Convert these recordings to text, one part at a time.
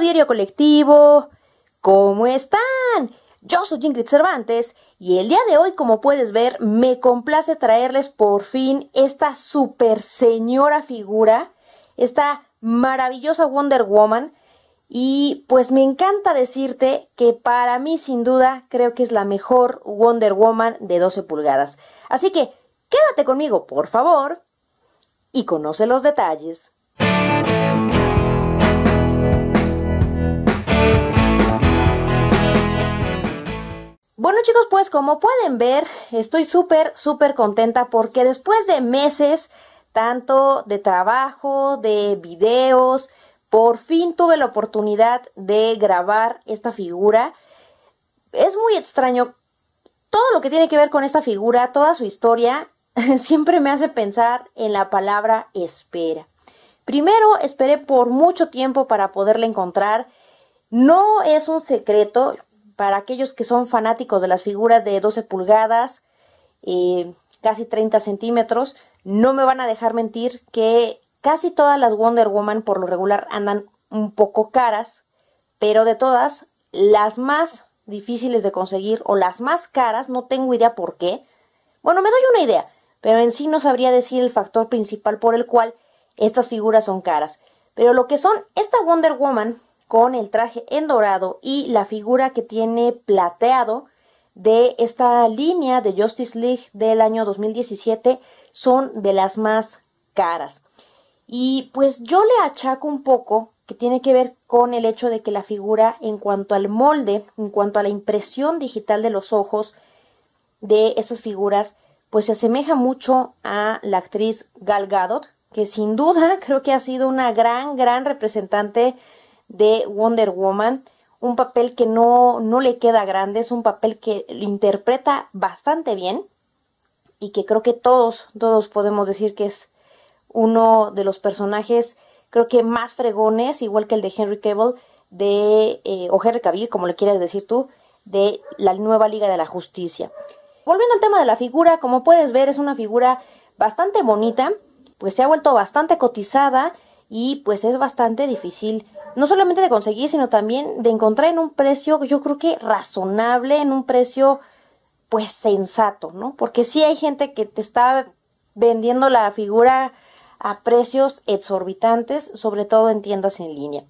Diario Colectivo, ¿cómo están? Yo soy Ingrid Cervantes y el día de hoy, como puedes ver, me complace traerles por fin esta super señora figura, esta maravillosa Wonder Woman. Y pues me encanta decirte que para mí, sin duda, creo que es la mejor Wonder Woman de 12 pulgadas. Así que quédate conmigo, por favor, y conoce los detalles. chicos, pues como pueden ver, estoy súper, súper contenta porque después de meses, tanto de trabajo, de videos, por fin tuve la oportunidad de grabar esta figura. Es muy extraño. Todo lo que tiene que ver con esta figura, toda su historia, siempre me hace pensar en la palabra espera. Primero, esperé por mucho tiempo para poderla encontrar. No es un secreto, para aquellos que son fanáticos de las figuras de 12 pulgadas, casi 30 centímetros, no me van a dejar mentir que casi todas las Wonder Woman por lo regular andan un poco caras, pero de todas, las más difíciles de conseguir o las más caras, no tengo idea por qué. Bueno, me doy una idea, pero en sí no sabría decir el factor principal por el cual estas figuras son caras. Pero lo que son esta Wonder Woman con el traje en dorado y la figura que tiene plateado de esta línea de Justice League del año 2017 son de las más caras. Y pues yo le achaco un poco que tiene que ver con el hecho de que la figura en cuanto al molde, en cuanto a la impresión digital de los ojos de estas figuras, pues se asemeja mucho a la actriz Gal Gadot, que sin duda creo que ha sido una gran, gran representante de Wonder Woman, un papel que no, no le queda grande, es un papel que lo interpreta bastante bien y que creo que todos, todos podemos decir que es uno de los personajes, creo que más fregones, igual que el de Henry Cable, de, eh, o Henry Cavill, como le quieras decir tú, de la nueva Liga de la Justicia. Volviendo al tema de la figura, como puedes ver es una figura bastante bonita, pues se ha vuelto bastante cotizada y pues es bastante difícil no solamente de conseguir, sino también de encontrar en un precio, yo creo que razonable, en un precio pues sensato, ¿no? Porque sí hay gente que te está vendiendo la figura a precios exorbitantes, sobre todo en tiendas en línea.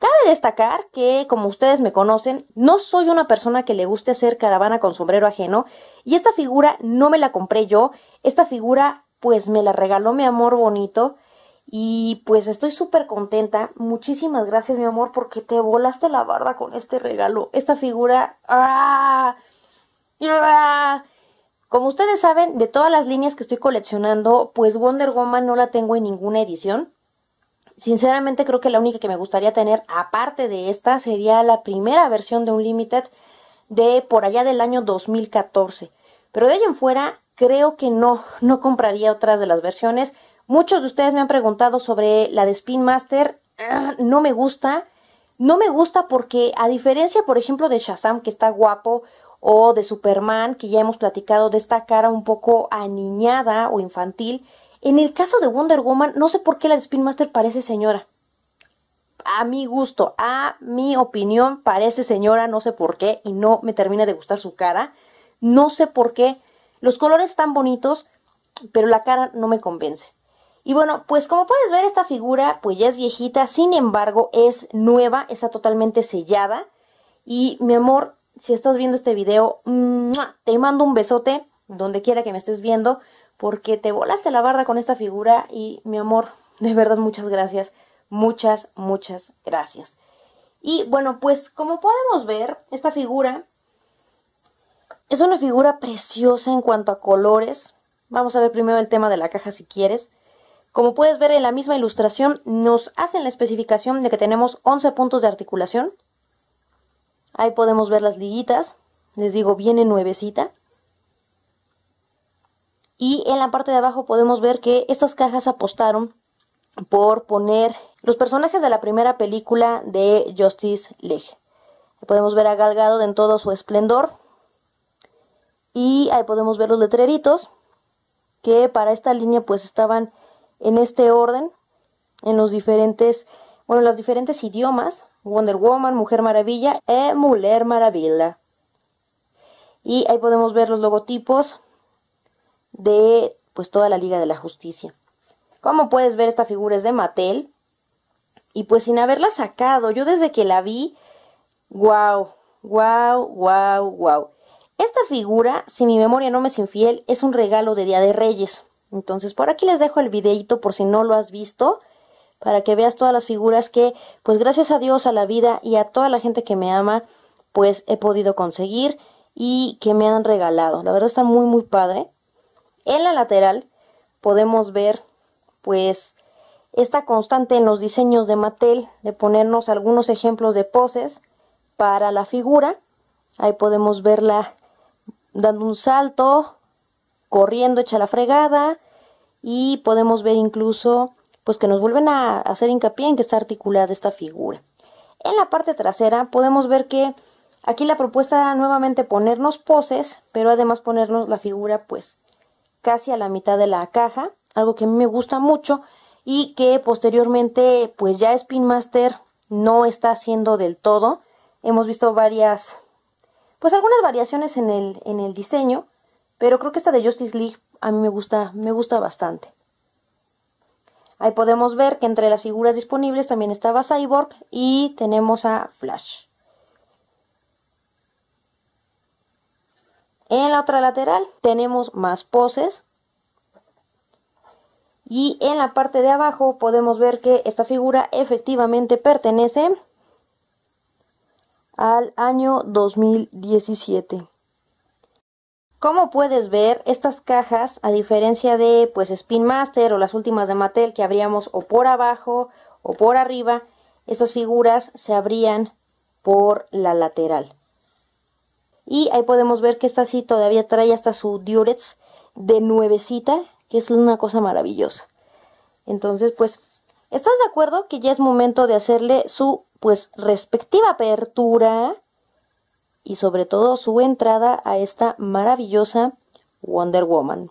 Cabe destacar que, como ustedes me conocen, no soy una persona que le guste hacer caravana con sombrero ajeno y esta figura no me la compré yo, esta figura pues me la regaló mi amor bonito y pues estoy súper contenta. Muchísimas gracias, mi amor, porque te volaste la barda con este regalo. Esta figura. ¡Ah! ¡Ah! Como ustedes saben, de todas las líneas que estoy coleccionando, pues Wonder Woman no la tengo en ninguna edición. Sinceramente creo que la única que me gustaría tener, aparte de esta, sería la primera versión de Unlimited de por allá del año 2014. Pero de allá en fuera, creo que no, no compraría otras de las versiones. Muchos de ustedes me han preguntado sobre la de Spin Master. Ah, no me gusta. No me gusta porque a diferencia, por ejemplo, de Shazam, que está guapo, o de Superman, que ya hemos platicado de esta cara un poco aniñada o infantil, en el caso de Wonder Woman, no sé por qué la de Spin Master parece señora. A mi gusto, a mi opinión, parece señora, no sé por qué, y no me termina de gustar su cara. No sé por qué. Los colores están bonitos, pero la cara no me convence. Y bueno, pues como puedes ver esta figura pues ya es viejita, sin embargo es nueva, está totalmente sellada. Y mi amor, si estás viendo este video, te mando un besote donde quiera que me estés viendo porque te volaste la barda con esta figura y mi amor, de verdad muchas gracias, muchas, muchas gracias. Y bueno, pues como podemos ver, esta figura es una figura preciosa en cuanto a colores. Vamos a ver primero el tema de la caja si quieres. Como puedes ver en la misma ilustración, nos hacen la especificación de que tenemos 11 puntos de articulación. Ahí podemos ver las liguitas, les digo, viene nuevecita. Y en la parte de abajo podemos ver que estas cajas apostaron por poner los personajes de la primera película de Justice League. podemos ver a Galgado en todo su esplendor. Y ahí podemos ver los letreritos que para esta línea pues estaban en este orden, en los diferentes, bueno, los diferentes idiomas, Wonder Woman, Mujer Maravilla e Mujer Maravilla. Y ahí podemos ver los logotipos de pues toda la Liga de la Justicia. Como puedes ver, esta figura es de Mattel. Y pues sin haberla sacado, yo desde que la vi, wow, wow, wow, wow. Esta figura, si mi memoria no me es infiel, es un regalo de Día de Reyes. Entonces por aquí les dejo el videito por si no lo has visto para que veas todas las figuras que pues gracias a Dios, a la vida y a toda la gente que me ama pues he podido conseguir y que me han regalado. La verdad está muy muy padre. En la lateral podemos ver pues esta constante en los diseños de Mattel de ponernos algunos ejemplos de poses para la figura. Ahí podemos verla dando un salto, corriendo echa la fregada y podemos ver incluso pues que nos vuelven a hacer hincapié en que está articulada esta figura. En la parte trasera podemos ver que aquí la propuesta era nuevamente ponernos poses, pero además ponernos la figura pues casi a la mitad de la caja, algo que a mí me gusta mucho y que posteriormente pues ya Spin Master no está haciendo del todo. Hemos visto varias pues algunas variaciones en el, en el diseño, pero creo que esta de Justice League a mí me gusta, me gusta bastante. Ahí podemos ver que entre las figuras disponibles también estaba Cyborg y tenemos a Flash. En la otra lateral tenemos más poses. Y en la parte de abajo podemos ver que esta figura efectivamente pertenece al año 2017. Como puedes ver, estas cajas, a diferencia de pues Spin Master o las últimas de Mattel que abríamos o por abajo o por arriba, estas figuras se abrían por la lateral. Y ahí podemos ver que esta sí todavía trae hasta su Durex de nuevecita, que es una cosa maravillosa. Entonces, pues, ¿estás de acuerdo que ya es momento de hacerle su pues respectiva apertura? y sobre todo su entrada a esta maravillosa Wonder Woman.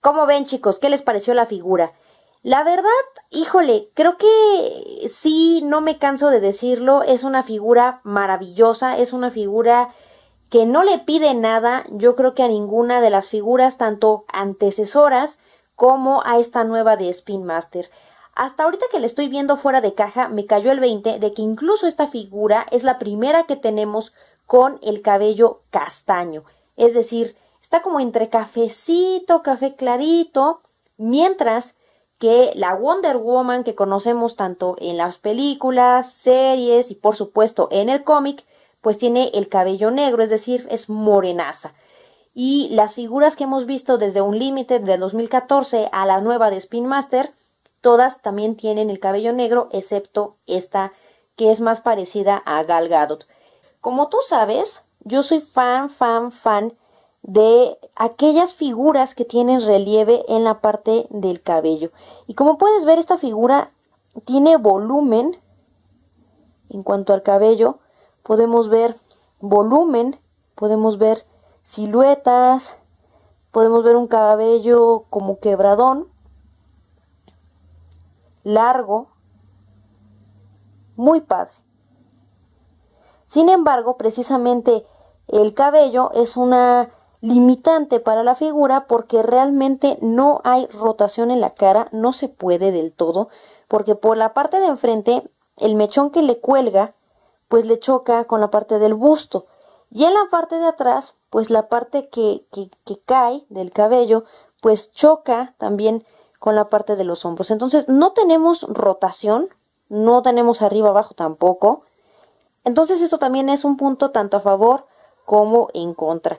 ¿Cómo ven chicos? ¿Qué les pareció la figura? La verdad, híjole, creo que sí, no me canso de decirlo, es una figura maravillosa, es una figura que no le pide nada, yo creo que a ninguna de las figuras, tanto antecesoras como a esta nueva de Spin Master. Hasta ahorita que le estoy viendo fuera de caja, me cayó el 20 de que incluso esta figura es la primera que tenemos con el cabello castaño, es decir, está como entre cafecito, café clarito, mientras que la Wonder Woman que conocemos tanto en las películas, series y por supuesto en el cómic, pues tiene el cabello negro, es decir, es morenaza. Y las figuras que hemos visto desde un límite de 2014 a la nueva de Spin Master, todas también tienen el cabello negro, excepto esta que es más parecida a Gal Gadot. Como tú sabes, yo soy fan, fan, fan de aquellas figuras que tienen relieve en la parte del cabello. Y como puedes ver, esta figura tiene volumen. En cuanto al cabello, podemos ver volumen, podemos ver siluetas, podemos ver un cabello como quebradón, largo, muy padre. Sin embargo, precisamente el cabello es una limitante para la figura porque realmente no hay rotación en la cara, no se puede del todo, porque por la parte de enfrente el mechón que le cuelga pues le choca con la parte del busto y en la parte de atrás pues la parte que, que, cae del cabello pues choca también con la parte de los hombros. Entonces no tenemos rotación, no tenemos arriba abajo tampoco, entonces eso también es un punto tanto a favor como en contra.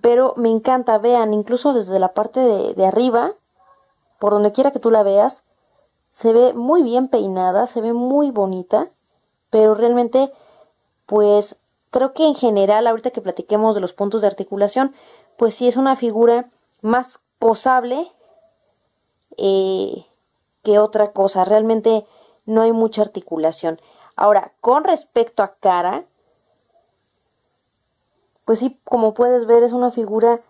Pero me encanta, vean, incluso desde la parte de, arriba, por donde quiera que tú la veas, se ve muy bien peinada, se ve muy bonita, pero realmente, pues creo que en general, ahorita que platiquemos de los puntos de articulación, pues sí es una figura más posable eh, que otra cosa. Realmente no hay mucha articulación. Ahora, con respecto a cara, pues sí, como puedes ver, es una figura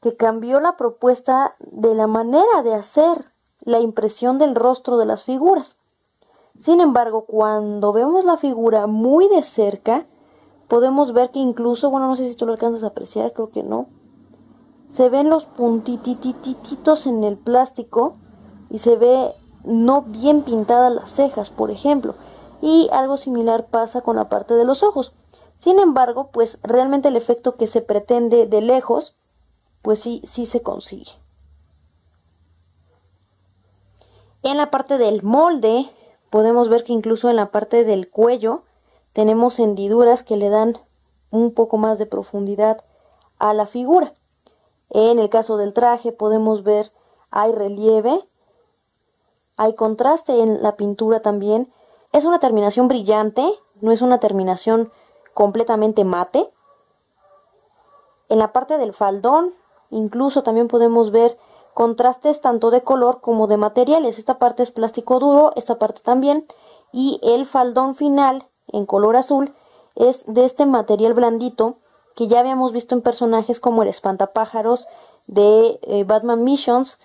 que cambió la propuesta de la manera de hacer la impresión del rostro de las figuras. Sin embargo, cuando vemos la figura muy de cerca, podemos ver que incluso, bueno, no sé si tú lo alcanzas a apreciar, creo que no, se ven los puntititititos en el plástico y se ve no bien pintadas las cejas, por ejemplo y algo similar pasa con la parte de los ojos. Sin embargo, pues realmente el efecto que se pretende de lejos, pues sí, sí se consigue. En la parte del molde, podemos ver que incluso en la parte del cuello tenemos hendiduras que le dan un poco más de profundidad a la figura. En el caso del traje podemos ver hay relieve, hay contraste en la pintura también es una terminación brillante, no es una terminación completamente mate. En la parte del faldón, incluso también podemos ver contrastes tanto de color como de materiales. Esta parte es plástico duro, esta parte también. Y el faldón final, en color azul, es de este material blandito que ya habíamos visto en personajes como el espantapájaros de eh, Batman Missions,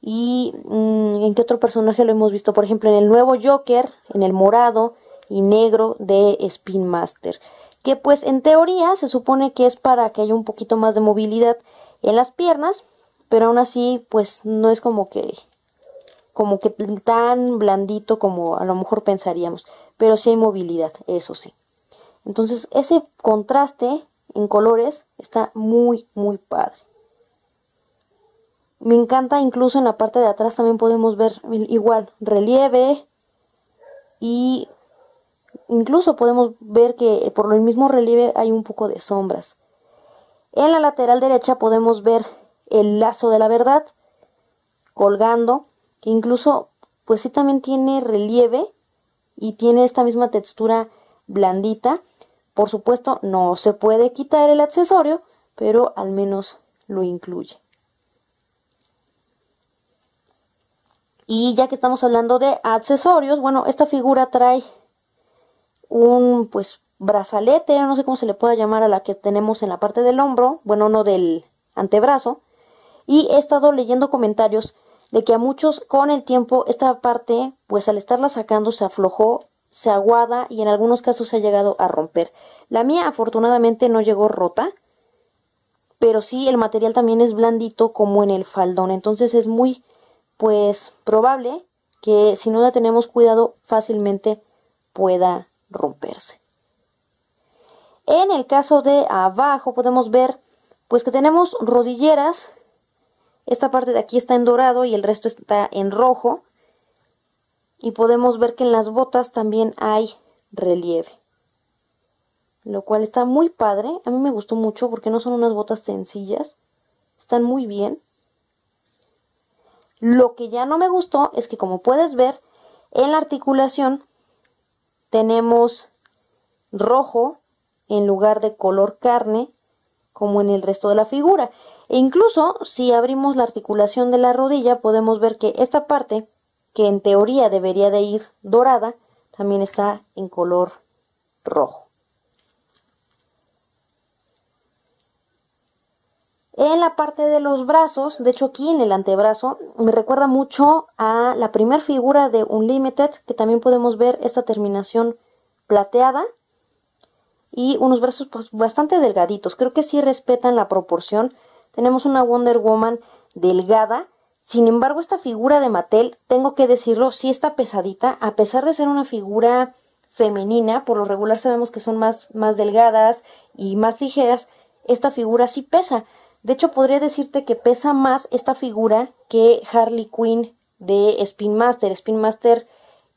y mm, en qué otro personaje lo hemos visto, por ejemplo, en el nuevo Joker, en el morado y negro de Spin Master, que pues en teoría se supone que es para que haya un poquito más de movilidad en las piernas, pero aún así pues no es como que como que tan blandito como a lo mejor pensaríamos, pero sí hay movilidad, eso sí. Entonces, ese contraste en colores está muy muy padre. Me encanta, incluso en la parte de atrás también podemos ver igual relieve y incluso podemos ver que por el mismo relieve hay un poco de sombras. En la lateral derecha podemos ver el lazo de la verdad colgando, que incluso pues sí también tiene relieve y tiene esta misma textura blandita. Por supuesto no se puede quitar el accesorio, pero al menos lo incluye. Y ya que estamos hablando de accesorios, bueno, esta figura trae un pues brazalete, no sé cómo se le pueda llamar a la que tenemos en la parte del hombro, bueno, no del antebrazo. Y he estado leyendo comentarios de que a muchos con el tiempo esta parte, pues al estarla sacando se aflojó, se aguada y en algunos casos se ha llegado a romper. La mía afortunadamente no llegó rota, pero sí el material también es blandito como en el faldón, entonces es muy pues probable que si no la tenemos cuidado fácilmente pueda romperse. En el caso de abajo podemos ver pues que tenemos rodilleras, esta parte de aquí está en dorado y el resto está en rojo y podemos ver que en las botas también hay relieve, lo cual está muy padre, a mí me gustó mucho porque no son unas botas sencillas, están muy bien lo que ya no me gustó es que como puedes ver, en la articulación tenemos rojo en lugar de color carne como en el resto de la figura. E incluso si abrimos la articulación de la rodilla podemos ver que esta parte que en teoría debería de ir dorada también está en color rojo. En la parte de los brazos, de hecho aquí en el antebrazo, me recuerda mucho a la primera figura de Unlimited, que también podemos ver esta terminación plateada y unos brazos pues, bastante delgaditos. Creo que sí respetan la proporción. Tenemos una Wonder Woman delgada. Sin embargo, esta figura de Mattel, tengo que decirlo, sí está pesadita, a pesar de ser una figura femenina, por lo regular sabemos que son más, más delgadas y más ligeras, esta figura sí pesa. De hecho, podría decirte que pesa más esta figura que Harley Quinn de Spin Master. Spin Master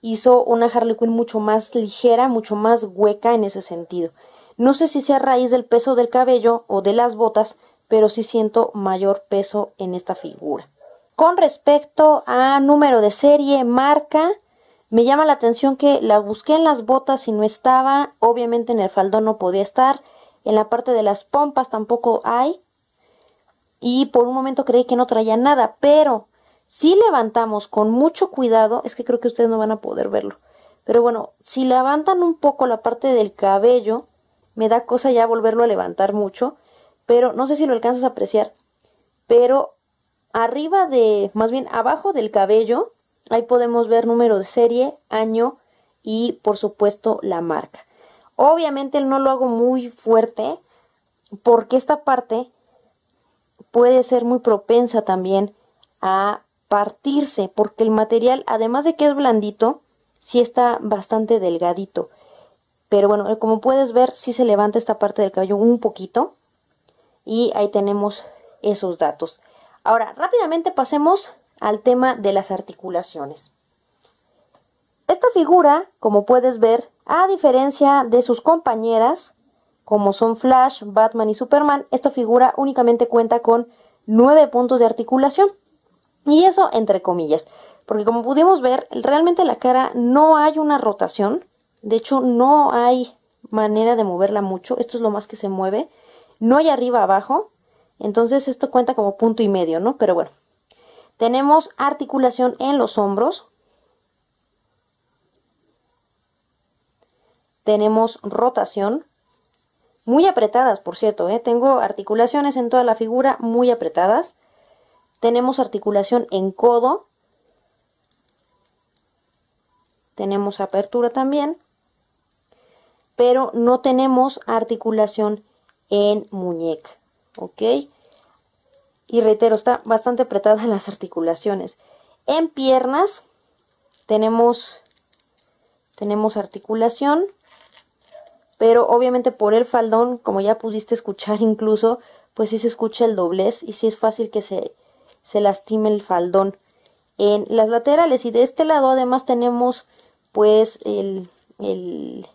hizo una Harley Quinn mucho más ligera, mucho más hueca en ese sentido. No sé si sea a raíz del peso del cabello o de las botas, pero sí siento mayor peso en esta figura. Con respecto a número de serie, marca, me llama la atención que la busqué en las botas y no estaba, obviamente en el faldón no podía estar, en la parte de las pompas tampoco hay, y por un momento creí que no traía nada, pero si levantamos con mucho cuidado, es que creo que ustedes no van a poder verlo, pero bueno, si levantan un poco la parte del cabello, me da cosa ya volverlo a levantar mucho, pero no sé si lo alcanzas a apreciar, pero arriba de, más bien abajo del cabello, ahí podemos ver número de serie, año y por supuesto la marca. Obviamente no lo hago muy fuerte porque esta parte puede ser muy propensa también a partirse, porque el material, además de que es blandito, sí está bastante delgadito. Pero bueno, eh, como puedes ver, si se levanta esta parte del cabello un poquito. Y ahí tenemos esos datos. Ahora, rápidamente pasemos al tema de las articulaciones. Esta figura, como puedes ver, a diferencia de sus compañeras, como son Flash, Batman y Superman, esta figura únicamente cuenta con 9 puntos de articulación. Y eso entre comillas, porque como pudimos ver, realmente la cara no hay una rotación, de hecho no hay manera de moverla mucho, esto es lo más que se mueve, no hay arriba abajo, entonces esto cuenta como punto y medio, ¿no? Pero bueno, tenemos articulación en los hombros, tenemos rotación, muy apretadas, por cierto, ¿eh? tengo articulaciones en toda la figura muy apretadas. Tenemos articulación en codo. Tenemos apertura también. Pero no tenemos articulación en muñeca, ¿ok? Y reitero, está bastante apretada en las articulaciones. En piernas tenemos, tenemos articulación pero obviamente por el faldón, como ya pudiste escuchar incluso, pues sí se escucha el doblez y sí es fácil que se, se lastime el faldón. En las laterales y de este lado además tenemos pues el, el,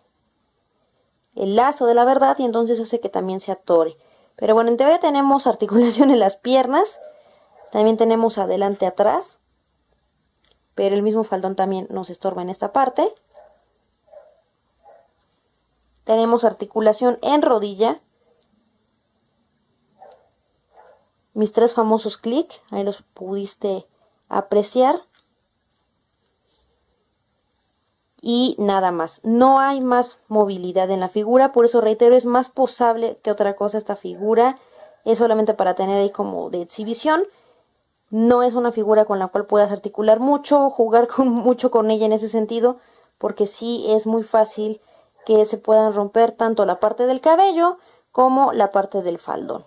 el lazo de la verdad y entonces hace que también se atore. Pero bueno, en teoría tenemos articulación en las piernas, también tenemos adelante atrás, pero el mismo faldón también nos estorba en esta parte. Tenemos articulación en rodilla. Mis tres famosos clic, ahí los pudiste apreciar. Y nada más. No hay más movilidad en la figura, por eso reitero, es más posable que otra cosa esta figura. Es solamente para tener ahí como de exhibición. No es una figura con la cual puedas articular mucho, jugar con, mucho con ella en ese sentido, porque sí es muy fácil que se puedan romper tanto la parte del cabello como la parte del faldón.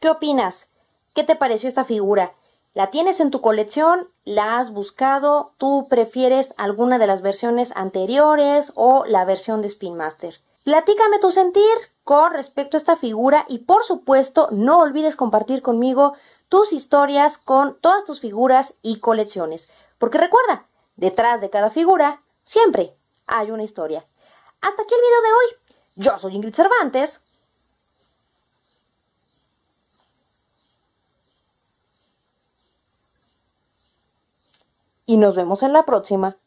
¿Qué opinas? ¿Qué te pareció esta figura? ¿La tienes en tu colección? ¿La has buscado? ¿Tú prefieres alguna de las versiones anteriores o la versión de Spin Master? Platícame tu sentir con respecto a esta figura y por supuesto no olvides compartir conmigo tus historias con todas tus figuras y colecciones. Porque recuerda, detrás de cada figura siempre hay una historia. Hasta aquí el video de hoy. Yo soy Ingrid Cervantes. Y nos vemos en la próxima.